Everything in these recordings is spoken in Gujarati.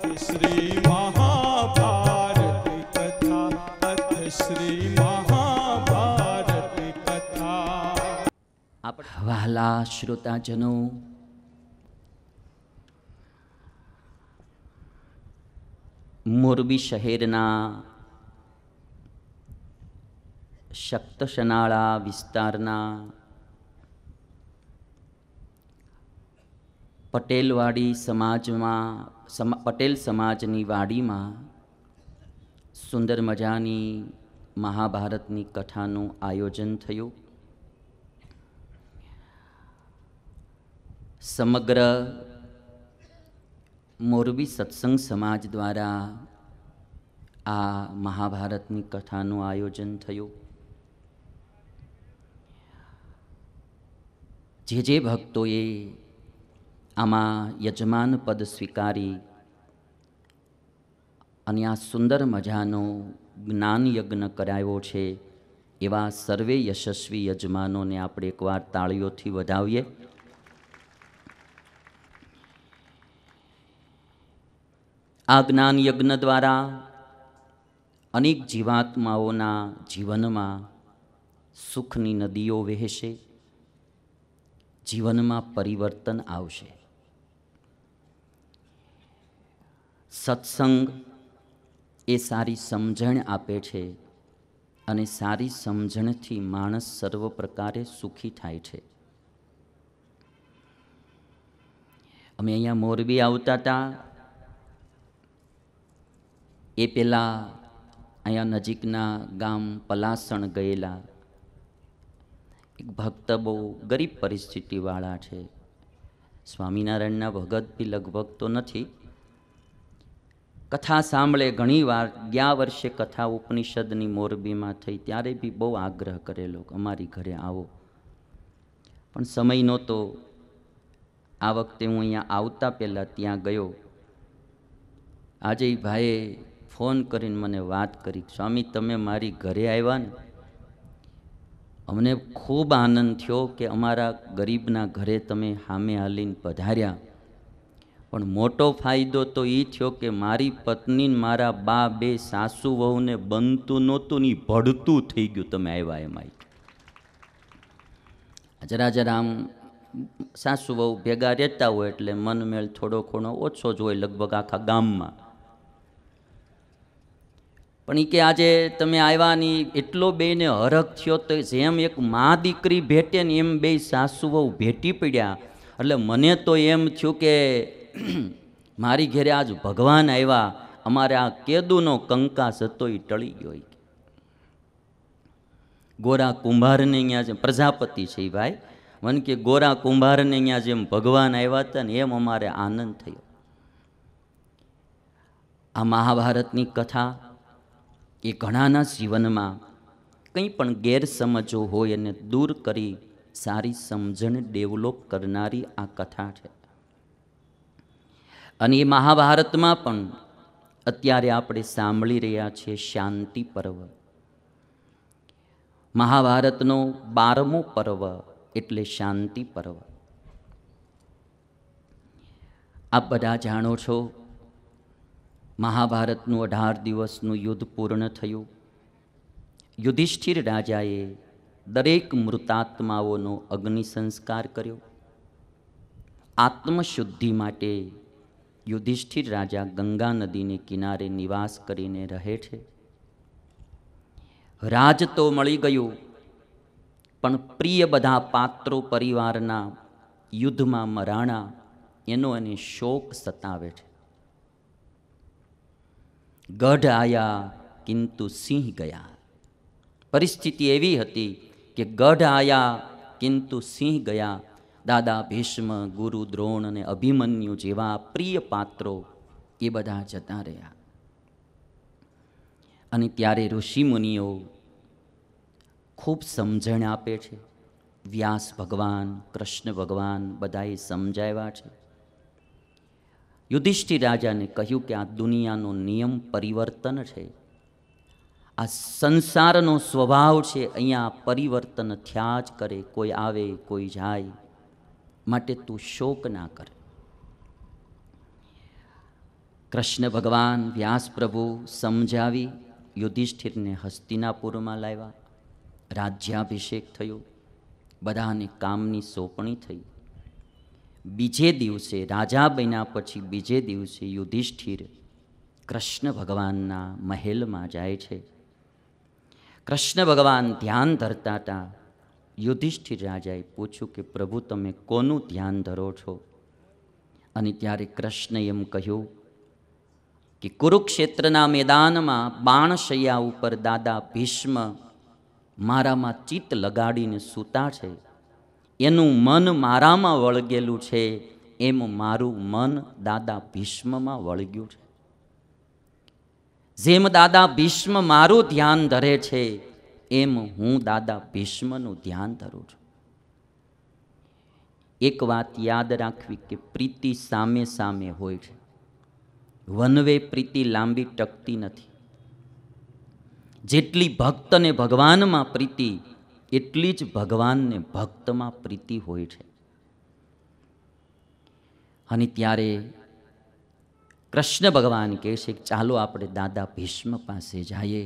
શ્રી શ્રોતાજનો મોરબી શહેરના શક્તશનાળા વિસ્તારના પટેલવાડી સમાજમાં પટેલ સમાજની વાડીમાં સુંદર મજાની મહાભારતની કથાનું આયોજન થયું સમગ્ર મોરબી સત્સંગ સમાજ દ્વારા આ મહાભારતની કથાનું આયોજન થયું જે જે ભક્તોએ આમાં યજમાન પદ સ્વીકારી અને આ સુંદર મજાનો જ્ઞાન યજ્ઞ કરાયો છે એવા સર્વે યશસ્વી યજમાનોને આપણે એકવાર તાળીઓથી વધાવીએ આ જ્ઞાન યજ્ઞ દ્વારા અનેક જીવાત્માઓના જીવનમાં સુખની નદીઓ વહેશે જીવનમાં પરિવર્તન આવશે સત્સંગ એ સારી સમજણ આપે છે અને સારી સમજણથી માણસ સર્વ પ્રકારે સુખી થાય છે અમે અહીંયા મોરબી આવતા હતા એ પહેલાં અહીંયા નજીકના ગામ પલાસણ ગયેલા એક ભક્ત બહુ ગરીબ પરિસ્થિતિવાળા છે સ્વામિનારાયણના ભગત બી લગભગ તો નથી કથા સાંભળે ઘણીવાર ગયા વર્ષે કથા ઉપનિષદની મોરબીમાં થઈ ત્યારે બી બહુ આગ્રહ કરેલો અમારી ઘરે આવો પણ સમય નહોતો આ વખતે હું અહીંયા આવતા પહેલાં ત્યાં ગયો આજે ભાઈએ ફોન કરીને મને વાત કરી સ્વામી તમે મારી ઘરે આવ્યા ને અમને ખૂબ આનંદ થયો કે અમારા ગરીબના ઘરે તમે હામે હાલીને પધાર્યા પણ મોટો ફાયદો તો એ થયો કે મારી પત્ની મારા બા બે સાસુ વહુને બનતું નહોતું નહીં ભળતું થઈ ગયું તમે આવ્યા એમાં જરા જરા આમ સાસુ વહુ ભેગા રહેતા હોય એટલે મનમેળ થોડો ઘણો ઓછો જ હોય લગભગ આખા ગામમાં પણ એ કે આજે તમે આવ્યાની એટલો બેને હરખ થયો તો જેમ એક મા દીકરી ભેટે ને એમ બે સાસુ વહુ ભેટી પડ્યા એટલે મને તો એમ થયું કે મારી ઘેરે આજ ભગવાન આવ્યા અમારે આ કેદુનો કંકાસ હતો એ ટળી ગયો ગોરા કુંભારને અહીંયા જેમ પ્રજાપતિ છે એ ભાઈ મને કે ગોરા કુંભારને અહીંયા જેમ ભગવાન આવ્યા હતા ને એમ અમારે આનંદ થયો આ મહાભારતની કથા એ ઘણાના જીવનમાં કંઈ પણ ગેરસમજો હોય એને દૂર કરી સારી સમજણ ડેવલપ કરનારી આ કથા છે અને એ મહાભારતમાં પણ અત્યારે આપણે સાંભળી રહ્યા છીએ શાંતિ પર્વ મહાભારતનો બારમો પર્વ એટલે શાંતિ પર્વ આપ બધા જાણો છો મહાભારતનું અઢાર દિવસનું યુદ્ધ પૂર્ણ થયું યુધિષ્ઠિર રાજાએ દરેક મૃતાત્માઓનો અગ્નિ સંસ્કાર કર્યો આત્મશુદ્ધિ માટે યુધિષ્ઠિર રાજા ગંગા નદીને કિનારે નિવાસ કરીને રહે છે રાજ તો મળી ગયું પણ પ્રિય બધા પાત્રો પરિવારના યુદ્ધમાં મરાણા એનો એને શોક સતાવે છે ગઢ આયા કિંતુ સિંહ ગયા પરિસ્થિતિ એવી હતી કે ગઢ આયા કિંતુ સિંહ ગયા દાદા ભીષ્મ ગુરુ દ્રોણ અને અભિમન્યુ જેવા પ્રિય પાત્રો એ બધા જતા રહ્યા અને ત્યારે ઋષિમુનિઓ ખૂબ સમજણ આપે છે વ્યાસ ભગવાન કૃષ્ણ ભગવાન બધાએ સમજાવ્યા છે યુધિષ્ઠિર રાજાને કહ્યું કે આ દુનિયાનો નિયમ પરિવર્તન છે આ સંસારનો સ્વભાવ છે અહીંયા પરિવર્તન થયા જ કરે કોઈ આવે કોઈ જાય માટે તું શોક ના કર કૃષ્ણ ભગવાન વ્યાસ પ્રભુ સમજાવી યુધિષ્ઠિરને હસ્તિનાપુરમાં લાવ્યા રાજ્યાભિષેક થયો બધાને કામની સોંપણી થઈ બીજે દિવસે રાજા બન્યા પછી બીજે દિવસે યુધિષ્ઠિર કૃષ્ણ ભગવાનના મહેલમાં જાય છે કૃષ્ણ ભગવાન ધ્યાન ધરતા હતા યુધિષ્ઠિર રાજાએ પૂછ્યું કે પ્રભુ તમે કોનું ધ્યાન ધરો છો અને ત્યારે કૃષ્ણ એમ કહ્યું કે કુરુક્ષેત્રના મેદાનમાં બાણશૈયા ઉપર દાદા ભીષ્મ મારામાં ચિત્ત લગાડીને સૂતા છે એનું મન મારામાં વળગેલું છે એમ મારું મન દાદા ભીષ્મમાં વળગ્યું છે જેમ દાદા ભીષ્મ મારું ધ્યાન ધરે છે એમ હું દાદા ભીષ્મનું ધ્યાન ધરું છું એક વાત યાદ રાખવી કે પ્રીતિ સામે સામે હોય છે વનવે પ્રીતિ લાંબી ટકતી નથી જેટલી ભક્તને ભગવાનમાં પ્રીતિ એટલી જ ભગવાનને ભક્તમાં પ્રીતિ હોય છે અને ત્યારે કૃષ્ણ ભગવાન કહે છે ચાલો આપણે દાદા ભીષ્મ પાસે જઈએ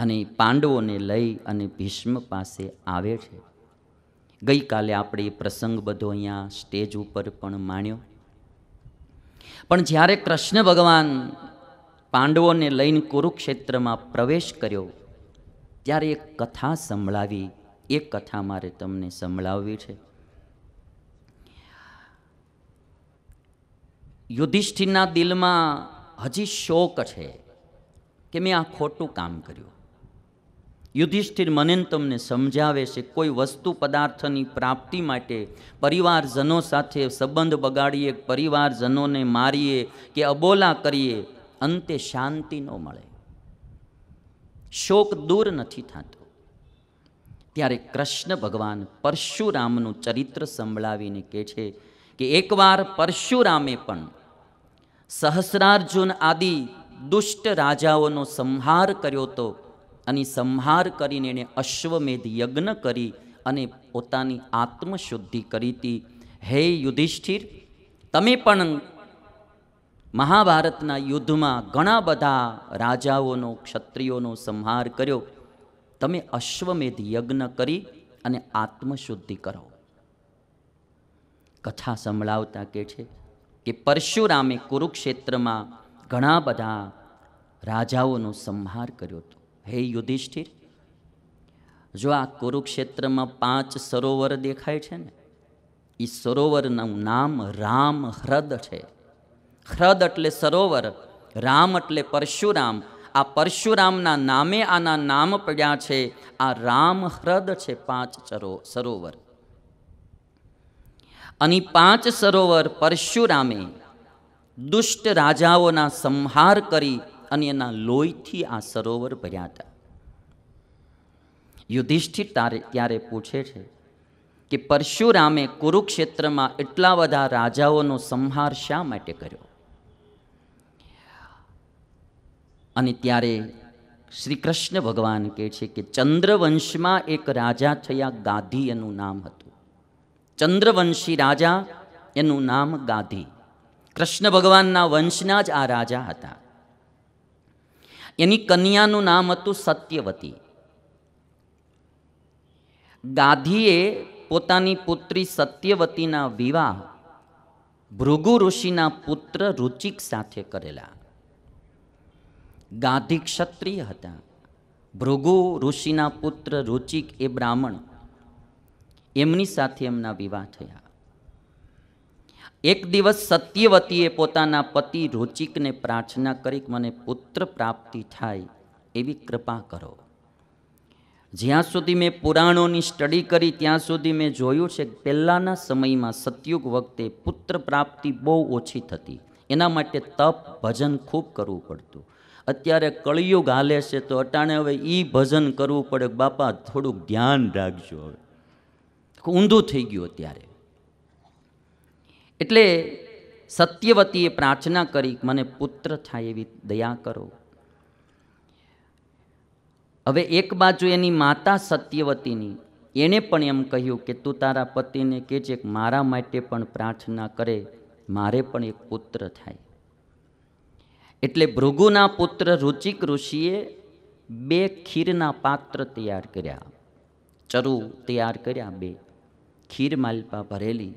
અને પાંડવોને લઈ અને ભીષ્મ પાસે આવે છે ગઈકાલે આપણે એ પ્રસંગ બધો અહીંયા સ્ટેજ ઉપર પણ માણ્યો પણ જ્યારે કૃષ્ણ ભગવાન પાંડવોને લઈને કુરુક્ષેત્રમાં પ્રવેશ કર્યો ત્યારે એક કથા સંભળાવી એ કથા મારે તમને સંભળાવવી છે યુધિષ્ઠિરના દિલમાં હજી શોક છે કે મેં આ ખોટું કામ કર્યું યુધિષ્ઠિર મનેન તમને સમજાવે છે કોઈ વસ્તુ પદાર્થની પ્રાપ્તિ માટે પરિવારજનો સાથે સંબંધ બગાડીએ પરિવારજનોને મારીએ કે અબોલા કરીએ અંતે શાંતિ ન મળે શોક દૂર નથી થતો ત્યારે કૃષ્ણ ભગવાન પરશુરામનું ચરિત્ર સંભળાવીને કહે છે કે એકવાર પરશુરામે પણ સહસ્રાર્જુન આદિ દુષ્ટ રાજાઓનો સંહાર કર્યો હતો અને સંહાર કરીને એણે અશ્વમેધ યજ્ઞ કરી અને પોતાની આત્મશુદ્ધિ કરી હતી હે યુધિષ્ઠિર તમે પણ મહાભારતના યુદ્ધમાં ઘણા બધા રાજાઓનો ક્ષત્રિયોનો સંહાર કર્યો તમે અશ્વમેધ યજ્ઞ કરી અને આત્મશુદ્ધિ કરો કથા સંભળાવતા કે છે કે પરશુરામે કુરુક્ષેત્રમાં ઘણા બધા રાજાઓનો સંહાર કર્યો હતો હે યુધિષ્ઠિર જો આ કુરુક્ષેત્રમાં પાંચ સરોવર દેખાય છે ને એ સરોવરનું નામ રામ હ્રદ છે હ્રદ એટલે સરોવર રામ એટલે પરશુરામ આ પરશુરામના નામે આના નામ પડ્યા છે આ રામ હ્રદ છે પાંચ ચરો સરોવર અને પાંચ સરોવર પરશુરામે દુષ્ટ રાજાઓના સંહાર કરી અને એના લોહીથી આ સરોવર ભર્યા હતા યુધિષ્ઠિર તારે ત્યારે પૂછે છે કે પરશુરામે કુરુક્ષેત્રમાં એટલા બધા રાજાઓનો સંહાર શા માટે કર્યો અને ત્યારે શ્રી કૃષ્ણ ભગવાન કહે છે કે ચંદ્રવંશમાં એક રાજા થયા ગાંધી એનું નામ હતું ચંદ્રવંશી રાજા એનું નામ ગાંધી કૃષ્ણ ભગવાનના વંશના જ આ રાજા હતા એની કન્યાનું નામ હતું સત્યવતી ગાંધીએ પોતાની પુત્રી સત્યવતીના વિવાહ ભૃગુ ઋષિના પુત્ર રુચિક સાથે કરેલા ગાંધી ક્ષત્રિય હતા ભૃગુ ઋષિના પુત્ર રુચિક એ બ્રાહ્મણ એમની સાથે એમના વિવાહ થયા એક દિવસ સત્યવતીએ પોતાના પતિ રૂચિકને પ્રાર્થના કરી મને પુત્ર પ્રાપ્તિ થાય એવી કૃપા કરો જ્યાં સુધી મેં પુરાણોની સ્ટડી કરી ત્યાં સુધી મેં જોયું છે કે પહેલાંના સમયમાં સતયુગ વખતે પુત્ર પ્રાપ્તિ બહુ ઓછી થતી એના માટે તપ ભજન ખૂબ કરવું પડતું અત્યારે કળિયુગ હાલે છે તો અટાણે હવે એ ભજન કરવું પડે બાપા થોડુંક ધ્યાન રાખજો હવે ઊંધું થઈ ગયું અત્યારે એટલે સત્યવતીએ પ્રાર્થના કરી મને પુત્ર થાય એવી દયા કરો હવે એક બાજુ એની માતા સત્યવતીની એણે પણ એમ કહ્યું કે તું તારા પતિને કે છે મારા માટે પણ પ્રાર્થના કરે મારે પણ એક પુત્ર થાય એટલે ભૃગુના પુત્ર રુચિક ઋષિએ બે ખીરના પાત્ર તૈયાર કર્યા ચરુ તૈયાર કર્યા બે ખીર માલપા ભરેલી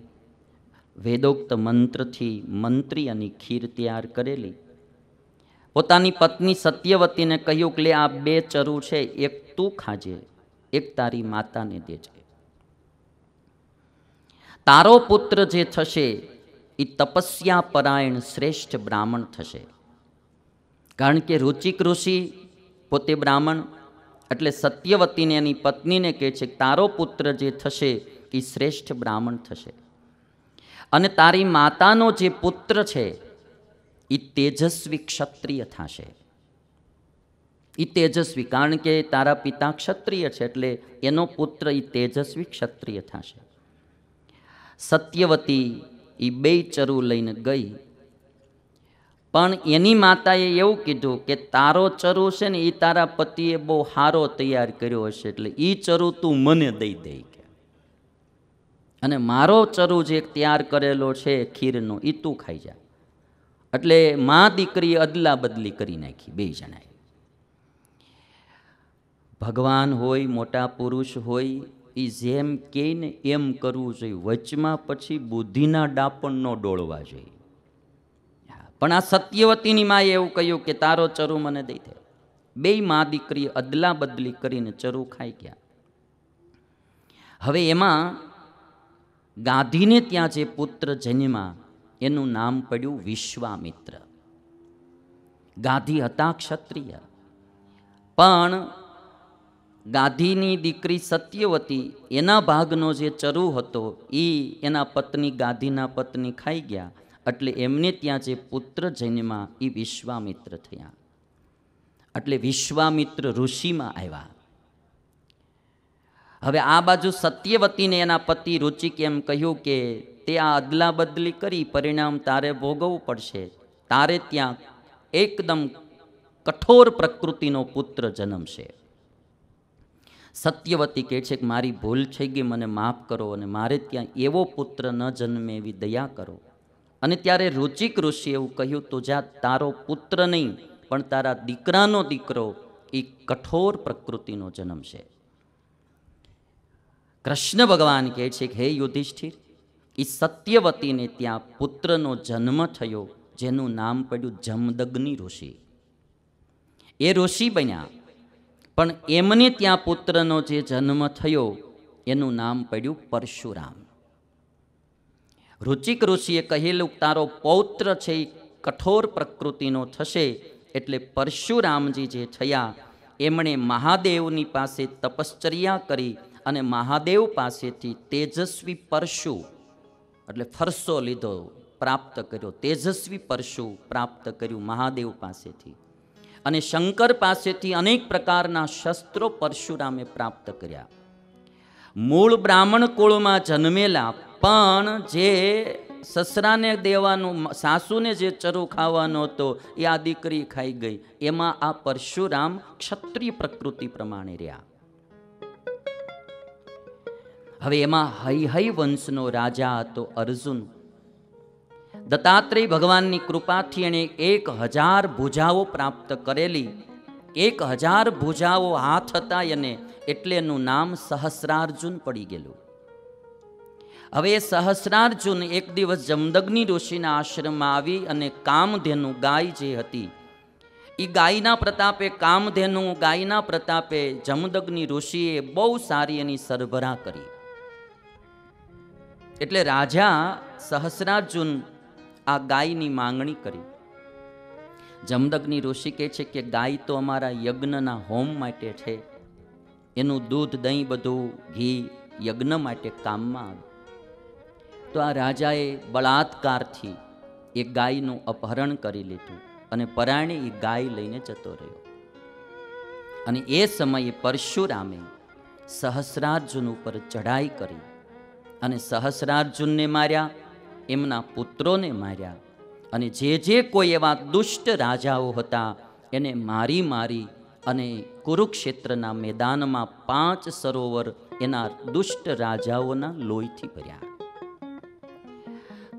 વેદોક્ત મંત્રથી મંત્રી અને ખીર તૈયાર કરેલી પોતાની પત્ની સત્યવતીને કહ્યું કે લે આ બે ચરુ છે એક તું ખાજે એક તારી માતાને દેજે તારો પુત્ર જે થશે એ તપસ્યા પરાયણ શ્રેષ્ઠ બ્રાહ્મણ થશે કારણ કે રુચિક ઋષિ પોતે બ્રાહ્મણ એટલે સત્યવતીને એની પત્નીને કહે છે તારો પુત્ર જે થશે એ શ્રેષ્ઠ બ્રાહ્મણ થશે અને તારી માતાનો જે પુત્ર છે એ તેજસ્વી ક્ષત્રિય થશે એ તેજસ્વી કારણ કે તારા પિતા ક્ષત્રિય છે એટલે એનો પુત્ર એ તેજસ્વી ક્ષત્રિય થશે સત્યવતી એ બે ચરુ લઈને ગઈ પણ એની માતાએ એવું કીધું કે તારો ચરુ છે ને એ તારા પતિએ બહુ હારો તૈયાર કર્યો હશે એટલે એ ચરુ તું મને દઈ દઈ અને મારો ચરુ જે તૈયાર કરેલો છે ખીરનો એ તું ખાઈ જા એટલે મા દીકરીએ અદલા બદલી કરી નાખી બે જણાએ ભગવાન હોય મોટા પુરુષ હોય એ જેમ કે ને એમ કરવું જોઈએ વચમાં પછી બુદ્ધિના ડાપણનો ડોળવા જોઈએ પણ આ સત્યવતીની માએ એવું કહ્યું કે તારો ચરુ મને દઈ થયો બે મા દીકરી અદલા બદલી કરીને ચરુ ખાઈ ગયા હવે એમાં ગાંધીને ત્યાં જે પુત્ર જન્મા એનું નામ પડ્યું વિશ્વામિત્ર ગાંધી હતા ક્ષત્રિય પણ ગાંધીની દીકરી સત્યવતી એના ભાગનો જે ચરુ હતો એ એના પત્ની ગાંધીના પત્ની ખાઈ ગયા એટલે એમને ત્યાં જે પુત્ર જન્મા એ વિશ્વામિત્ર થયા એટલે વિશ્વામિત્ર ઋષિમાં આવ્યા હવે આ બાજુ સત્યવતીને એના પતિ રુચિક એમ કહ્યું કે તે આ અદલા બદલી કરી પરિણામ તારે ભોગવવું પડશે તારે ત્યાં એકદમ કઠોર પ્રકૃતિનો પુત્ર જન્મશે સત્યવતી કહે છે કે મારી ભૂલ થઈ ગઈ મને માફ કરો અને મારે ત્યાં એવો પુત્ર ન જન્મે એવી દયા કરો અને ત્યારે રુચિક ઋષિ એવું કહ્યું તો જા તારો પુત્ર નહીં પણ તારા દીકરાનો દીકરો એ કઠોર પ્રકૃતિનો જન્મ છે કૃષ્ણ ભગવાન કહે છે કે હે યુધિષ્ઠિર એ સત્યવતીને ત્યાં પુત્રનો જન્મ થયો જેનું નામ પડ્યું જમદગ્નિ ઋષિ એ ઋષિ બન્યા પણ એમને ત્યાં પુત્રનો જે જન્મ થયો એનું નામ પડ્યું પરશુરામ રુચિક ઋષિએ કહેલું તારો પૌત્ર છે એ કઠોર પ્રકૃતિનો થશે એટલે પરશુરામજી જે થયા એમણે મહાદેવની પાસે તપશ્ચર્યા કરી અને મહાદેવ પાસેથી તેજસ્વી પરશુ એટલે ફરસો લીધો પ્રાપ્ત કર્યો તેજસ્વી પરશુ પ્રાપ્ત કર્યું મહાદેવ પાસેથી અને શંકર પાસેથી અનેક પ્રકારના શસ્ત્રો પરશુરામે પ્રાપ્ત કર્યા મૂળ બ્રાહ્મણ કુળમાં જન્મેલા પણ જે સસરાને દેવાનું સાસુને જે ચરો ખાવાનો હતો એ આ દીકરી ખાઈ ગઈ એમાં આ પરશુરામ ક્ષત્રિય પ્રકૃતિ પ્રમાણે રહ્યા હવે એમાં હૈહૈ વંશનો રાજા હતો અર્જુન દત્તાત્રેય ભગવાનની કૃપાથી એણે એક હજાર ભૂજાઓ પ્રાપ્ત કરેલી એક હજાર ભૂજાઓ હાથ હતા એને એટલે એનું નામ સહસ્રાર્જુન પડી ગયેલું હવે એ સહસ્રાર્જુન એક દિવસ જમદગ્નિ ઋષિના આશ્રમમાં આવી અને કામધેનુ ગાય જે હતી એ ગાયના પ્રતાપે કામધેનુ ગાયના પ્રતાપે જમદગ્નિ ઋષિએ બહુ સારી એની સરભરા કરી એટલે રાજા સહસ્રાર્જુન આ ગાયની માંગણી કરી જમદગ્નિ ઋષિ કહે છે કે ગાય તો અમારા યજ્ઞના હોમ માટે છે એનું દૂધ દહીં બધું ઘી યજ્ઞ માટે કામમાં આવે તો આ રાજાએ બળાત્કારથી એ ગાયનું અપહરણ કરી લીધું અને પરાણે એ ગાય લઈને જતો રહ્યો અને એ સમયે પરશુરામે સહસ્રાર્જુન ઉપર ચઢાઈ કરી અને સહસ્રાર્જુનને માર્યા એમના પુત્રોને માર્યા અને જે જે કોઈ એવા દુષ્ટ રાજાઓ હતા એને મારી મારી અને કુરુક્ષેત્રના મેદાનમાં પાંચ સરોવર એના દુષ્ટ રાજાઓના લોહીથી ભર્યા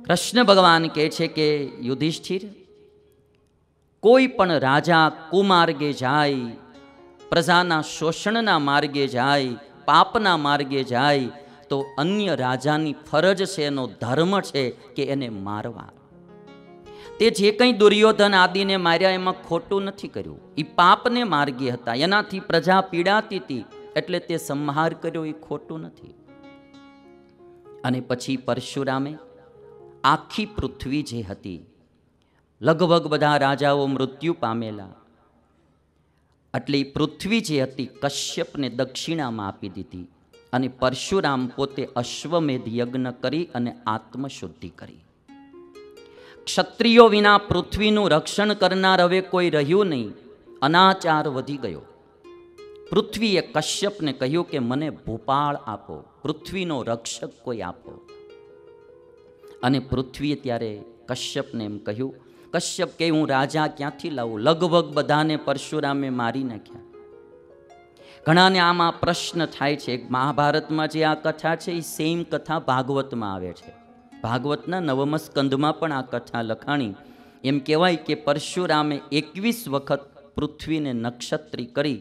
કૃષ્ણ ભગવાન કહે છે કે યુધિષ્ઠિર કોઈ પણ રાજા કુમાર્ગે જાય પ્રજાના શોષણના માર્ગે જાય પાપના માર્ગે જાય તો અન્ય રાજાની ફરજ છે એનો ધર્મ છે કે એને મારવા તે જે કંઈ દુર્યોધન આદિને માર્યા એમાં ખોટું નથી કર્યું એ પાપને માર્ગી હતા એનાથી પ્રજા પીડાતી હતી એટલે તે સંહાર કર્યો એ ખોટું નથી અને પછી પરશુરામે આખી પૃથ્વી જે હતી લગભગ બધા રાજાઓ મૃત્યુ પામેલા એટલે પૃથ્વી જે હતી કશ્યપને દક્ષિણામાં આપી દીધી અને પરશુરામ પોતે અશ્વમેધ યજ્ઞ કરી અને આત્મશુદ્ધિ કરી ક્ષત્રિયો વિના પૃથ્વીનું રક્ષણ કરનાર હવે કોઈ રહ્યું નહીં અનાચાર વધી ગયો પૃથ્વીએ કશ્યપને કહ્યું કે મને ભોપાળ આપો પૃથ્વીનો રક્ષક કોઈ આપો અને પૃથ્વીએ ત્યારે કશ્યપને એમ કહ્યું કશ્યપ કે હું રાજા ક્યાંથી લાવું લગભગ બધાને પરશુરામે મારી નાખ્યા ઘણાને આમાં પ્રશ્ન થાય છે મહાભારતમાં જે આ કથા છે એ સેમ કથા ભાગવતમાં આવે છે ભાગવતના નવમ સ્કંદમાં પણ આ કથા લખાણી એમ કહેવાય કે પરશુરામે એકવીસ વખત પૃથ્વીને નક્ષત્રી કરી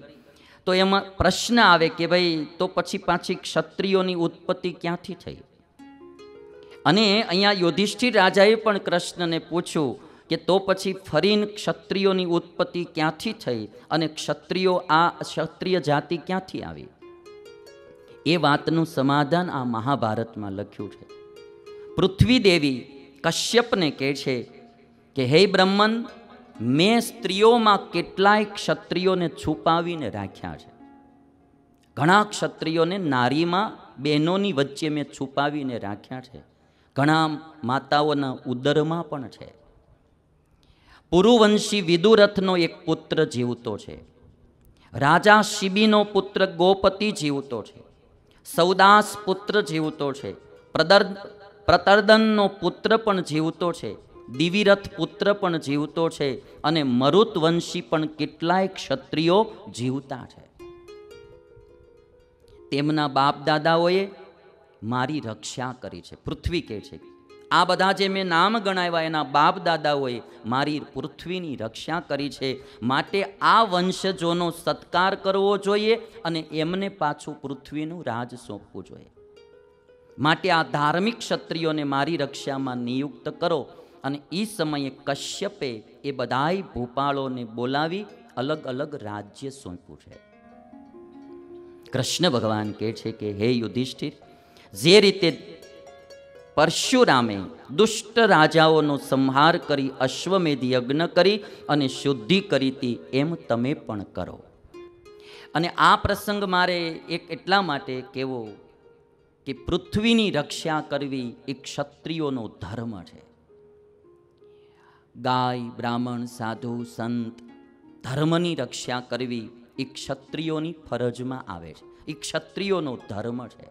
તો એમાં પ્રશ્ન આવે કે ભાઈ તો પછી પાછી ક્ષત્રિયોની ઉત્પત્તિ ક્યાંથી થઈ અને અહીંયા યુધિષ્ઠિર રાજાએ પણ કૃષ્ણને પૂછ્યું કે તો પછી ફરીને ક્ષત્રિયોની ઉત્પત્તિ ક્યાંથી થઈ અને ક્ષત્રિયો આ ક્ષત્રિય જાતિ ક્યાંથી આવી એ વાતનું સમાધાન આ મહાભારતમાં લખ્યું છે પૃથ્વી દેવી કશ્યપને કહે છે કે હે બ્રહ્મન મેં સ્ત્રીઓમાં કેટલાય ક્ષત્રિયોને છુપાવીને રાખ્યા છે ઘણા ક્ષત્રિયોને નારીમાં બહેનોની વચ્ચે મેં છુપાવીને રાખ્યા છે ઘણા માતાઓના ઉદરમાં પણ છે પુરુવંશી વિદુરથનો એક પુત્ર જીવતો છે રાજા શિબીનો પુત્ર ગોપતિ જીવતો છે સૌદાસ પુત્ર જીવતો છે પ્રદર પ્રતર્દનનો પુત્ર પણ જીવતો છે દિવિરથ પુત્ર પણ જીવતો છે અને મરુતવંશી પણ કેટલાય ક્ષત્રિયો જીવતા છે તેમના બાપ દાદાઓએ મારી રક્ષા કરી છે પૃથ્વી કહે છે આ બધા જે મેં નામ ગણાવ્યા એના બાપ દાદાઓએ મારી પૃથ્વીની રક્ષા કરી છે માટે આ વંશજોનો સત્કાર કરવો જોઈએ અને એમને પાછું પૃથ્વીનું રાજ સોંપવું જોઈએ માટે આ ધાર્મિક ક્ષત્રિયોને મારી રક્ષામાં નિયુક્ત કરો અને એ સમયે કશ્યપે એ બધાય ભૂપાળોને બોલાવી અલગ અલગ રાજ્ય સોંપવું છે કૃષ્ણ ભગવાન કહે છે કે હે યુધિષ્ઠિર જે રીતે પરશુરામે દુષ્ટ રાજાઓનો સંહાર કરી અશ્વમેધી યજ્ઞ કરી અને શુદ્ધિ કરી હતી એમ તમે પણ કરો અને આ પ્રસંગ મારે એક એટલા માટે કહેવો કે પૃથ્વીની રક્ષા કરવી એ ક્ષત્રિયોનો ધર્મ છે ગાય બ્રાહ્મણ સાધુ સંત ધર્મની રક્ષા કરવી એ ક્ષત્રિયોની ફરજમાં આવે છે એ ક્ષત્રિયોનો ધર્મ છે